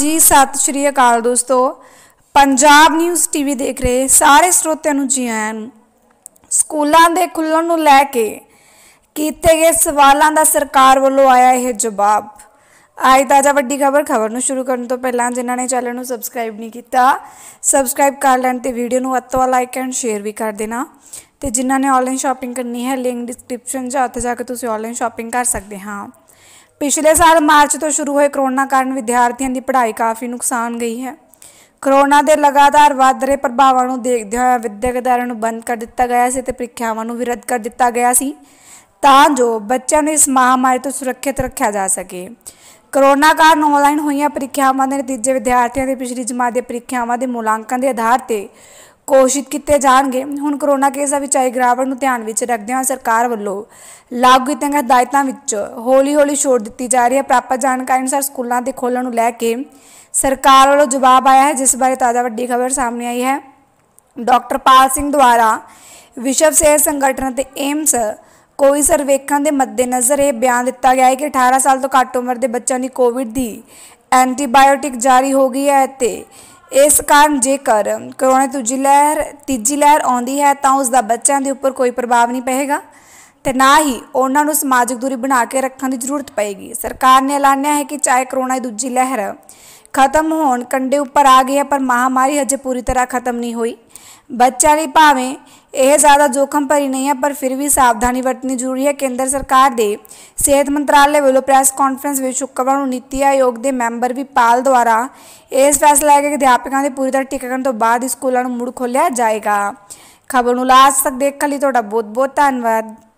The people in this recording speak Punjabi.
ਜੀ ਸਤਿ ਸ਼੍ਰੀ ਅਕਾਲ ਦੋਸਤੋ ਪੰਜਾਬ ਨਿਊਜ਼ ਟੀਵੀ ਦੇਖ ਰਹੇ ਸਾਰੇ ਸਰੋਤਿਆਂ ਨੂੰ ਜੀ ਆਇਆਂ ਨੂੰ ਸਕੂਲਾਂ ਦੇ ਖੁੱਲਣ ਨੂੰ ਲੈ ਕੇ ਕੀਤੇ ਗਏ ਸਵਾਲਾਂ ਦਾ ਸਰਕਾਰ ਵੱਲੋਂ ਆਇਆ ਇਹ ਜਵਾਬ ਆਈ ਤਾਜ਼ਾ ਵੱਡੀ ਖਬਰ ਖਬਰ ਨੂੰ ਸ਼ੁਰੂ ਕਰਨ ਤੋਂ ਪਹਿਲਾਂ ਜਿਨ੍ਹਾਂ ਨੇ ਚੈਨਲ ਨੂੰ ਸਬਸਕ੍ਰਾਈਬ ਨਹੀਂ ਕੀਤਾ ਸਬਸਕ੍ਰਾਈਬ ਕਰ ਲੈਣ ਤੇ ਵੀਡੀਓ ਨੂੰ ਅੱਤਵਾ ਲਾਈਕ ਐਂਡ ਸ਼ੇਅਰ ਵੀ ਕਰ ਦੇਣਾ ਤੇ ਜਿਨ੍ਹਾਂ ਨੇ ਆਨਲਾਈਨ ਸ਼ਾਪਿੰਗ ਕਰਨੀ ਹੈ ਲਿੰਕ ਡਿਸਕ੍ਰਿਪਸ਼ਨ ਜਾਂ ਉੱਥੇ ਜਾ ਕੇ ਤੁਸੀਂ ਆਨਲਾਈਨ ਸ਼ਾਪਿੰਗ ਕਰ ਸਕਦੇ ਹਾਂ ਪਿਛਲੇ ਸਾਲ ਮਾਰਚ ਤੋਂ ਸ਼ੁਰੂ ਹੋਏ ਕਰੋਨਾ ਕਾਰਨ ਵਿਦਿਆਰਥੀਆਂ ਦੀ ਪੜ੍ਹਾਈ ਕਾਫੀ ਨੁਕਸਾਨ ਗਈ ਹੈ ਕਰੋਨਾ ਦੇ ਲਗਾਤਾਰ ਵੱਧ ਰਹੇ ਪ੍ਰਭਾਵਾਂ ਨੂੰ ਦੇਖਦੇ ਹੋਏ ਵਿਦਿਅਕ ਅਦਾਰਿਆਂ ਨੂੰ ਬੰਦ ਕਰ ਦਿੱਤਾ ਗਿਆ ਸੀ ਤੇ ਪ੍ਰੀਖਿਆਵਾਂ ਨੂੰ ਵੀ ਰੱਦ ਕਰ ਦਿੱਤਾ ਗਿਆ ਸੀ ਤਾਂ ਜੋ ਬੱਚਿਆਂ ਨੂੰ ਇਸ ਮਹਾਮਾਰੀ ਤੋਂ ਸੁਰੱਖਿਅਤ ਰੱਖਿਆ ਜਾ ਸਕੇ ਕਰੋਨਾ ਕਾਰਨ ਆਨਲਾਈਨ ਹੋਈਆਂ ਪ੍ਰੀਖਿਆਵਾਂ ਦੇ ਨਤੀਜੇ ਵਿਦਿਆਰਥੀਆਂ ਦੇ ਪਿਛਲੀ ਜਮਾਤ ਦੇ ਪ੍ਰੀਖਿਆਵਾਂ ਦੇ ਮੁਲਾਂਕਣ ਦੇ ਆਧਾਰ ਤੇ ਘੋਸ਼ਿਤ ਕੀਤੇ ਜਾਣਗੇ ਹੁਣ ਕੋਰੋਨਾ ਕੇਸਾਂ ਵਿੱਚ ਆਈ ਗਰਾਵਣ ਨੂੰ ਧਿਆਨ ਵਿੱਚ ਰੱਖਦੇ ਹੋਏ ਸਰਕਾਰ ਵੱਲੋਂ ਲਾਗੂ ਕੀਤੀਆਂ ਹਦਾਇਤਾਂ ਵਿੱਚ ਹੌਲੀ-ਹੌਲੀ ਛੋਟ ਦਿੱਤੀ ਜਾ ਰਹੀ ਹੈ ਪ੍ਰਾਪਤ ਜਾਣਕਾਰੀ ਅਨੁਸਾਰ ਸਕੂਲਾਂ ਦੇ ਖੋਲਣ ਨੂੰ ਲੈ ਕੇ ਸਰਕਾਰ ਵੱਲੋਂ ਜਵਾਬ ਆਇਆ ਹੈ ਜਿਸ ਬਾਰੇ ਤਾਜ਼ਾ ਵੱਡੀ ਖਬਰ ਸਾਹਮਣੇ ਆਈ ਹੈ ਡਾਕਟਰ ਪਾਲ ਸਿੰਘ ਦੁਆਰਾ ਵਿਸ਼ਵ ਸਿਹਤ ਸੰਗਠਨ ਤੇ ਏਮਸ ਕੋਈ ਸਰਵੇਖਣ ਦੇ ਮੱਦੇਨਜ਼ਰ ਇਹ ਬਿਆਨ ਦਿੱਤਾ ਗਿਆ ਹੈ ਕਿ 18 ਸਾਲ ਤੋਂ ਘੱਟ ਉਮਰ ਦੇ ਬੱਚਿਆਂ ਦੀ ਕੋਵਿਡ ਦੀ ਐਂਟੀਬਾਇਓਟਿਕ ਜਾਰੀ ਹੋ ਗਈ ਹੈ ਤੇ ਇਸ ਕਾਰਨ ਜੇਕਰ ਕਰੋਨਾ ਦੂਜੀ ਲਹਿਰ ਤੀਜੀ ਲਹਿਰ ਆਉਂਦੀ ਹੈ ਤਾਂ ਉਸ ਦਾ ਬੱਚਿਆਂ ਦੇ ਉੱਪਰ ਕੋਈ ਪ੍ਰਭਾਵ ਨਹੀਂ ਪਏਗਾ ਤੇ ਨਾ ਹੀ ਉਹਨਾਂ ਨੂੰ ਸਮਾਜਿਕ ਦੂਰੀ ਬਣਾ ਕੇ ਰੱਖਣ ਦੀ ਜ਼ਰੂਰਤ ਪਏਗੀ ਸਰਕਾਰ ਨੇ ਐਲਾਨਿਆ ਹੈ ਕਿ ਚਾਹੇ ਕਰੋਨਾ ਦੀ ਦੂਜੀ ਲਹਿਰ ਖਤਮ ਹੋਣ ਕੰਡੇ ਉੱਪਰ ਆ ਗਿਆ ਪਰ ਮਹਾਮਾਰੀ ਅਜੇ ਪੂਰੀ ਤਰ੍ਹਾਂ ਖਤਮ ਨਹੀਂ ਹੋਈ ਬੱਚਾ ਲਈ ਭਾਵੇਂ ਇਹ ਜ਼ਿਆਦਾ ਜੋਖਮ ਭਰੀ ਨਹੀਂ ਹੈ ਪਰ ਫਿਰ ਵੀ ਸਾਵਧਾਨੀ ਵਰਤਣੀ ਜ਼ਰੂਰੀ ਹੈ ਕੇਂਦਰ ਸਰਕਾਰ ਦੇ ਸਿਹਤ ਮੰਤਰਾਲੇ ਵੱਲੋਂ ਪ੍ਰੈਸ ਕਾਨਫਰੰਸ ਵਿੱਚ ਸ਼ੁੱਕਰਵਾਰ ਨੂੰ ਨੀਤੀ ਆਯੋਗ ਦੇ ਮੈਂਬਰ ਵੀ ਪਾਲ ਦੁਆਰਾ ਇਸ ਫੈਸਲਾ ਹੈ ਕਿ ਅਧਿਆਪਕਾਂ ਦੇ ਪੂਰੀ ਤਰ੍ਹਾਂ ਟਿਕਾਣ ਤੋਂ ਬਾਅਦ ਸਕੂਲਾਂ ਨੂੰ ਮੁੜ ਖੋਲ੍ਹਿਆ ਜਾਏਗਾ ਖਬਰ ਨੂੰ ਲਾਸਟ ਤੱਕ ਦੇਖਣ ਲਈ ਤੁਹਾਡਾ ਬਹੁਤ ਬਹੁਤ ਧੰਨਵਾਦ